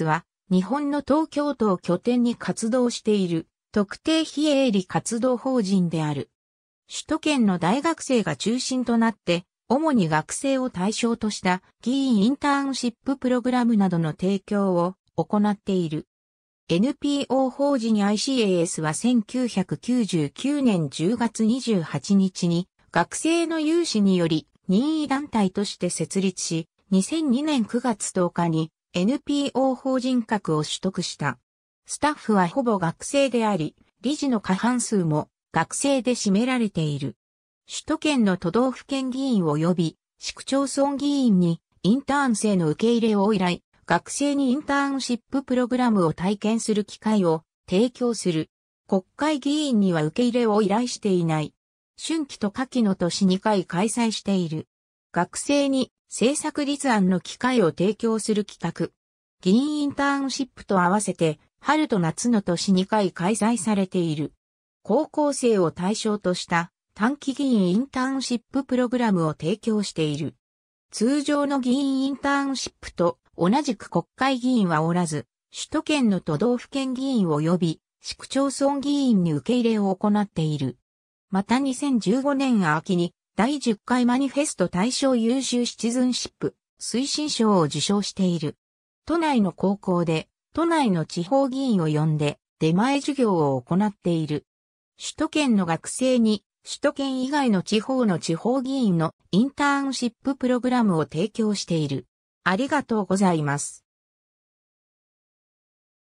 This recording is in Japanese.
は、日本の東京都を拠点に活動している、特定非営利活動法人である。首都圏の大学生が中心となって、主に学生を対象とした議員インターンシッププログラムなどの提供を行っている。NPO 法人 ICAS は1999年10月28日に学生の有志により任意団体として設立し、2002年9月10日に NPO 法人格を取得した。スタッフはほぼ学生であり、理事の過半数も学生で占められている。首都圏の都道府県議員及び市区町村議員にインターン生の受け入れを依頼、学生にインターンシッププログラムを体験する機会を提供する。国会議員には受け入れを依頼していない。春季と夏季の年2回開催している。学生に政策立案の機会を提供する企画。議員インターンシップと合わせて、春と夏の年2回開催されている。高校生を対象とした短期議員インターンシッププログラムを提供している。通常の議員インターンシップと同じく国会議員はおらず、首都圏の都道府県議員及び市区町村議員に受け入れを行っている。また2015年秋に第10回マニフェスト大賞優秀シチズンシップ推進賞を受賞している。都内の高校で、都内の地方議員を呼んで、出前授業を行っている。首都圏の学生に、首都圏以外の地方の地方議員のインターンシッププログラムを提供している。ありがとうございます。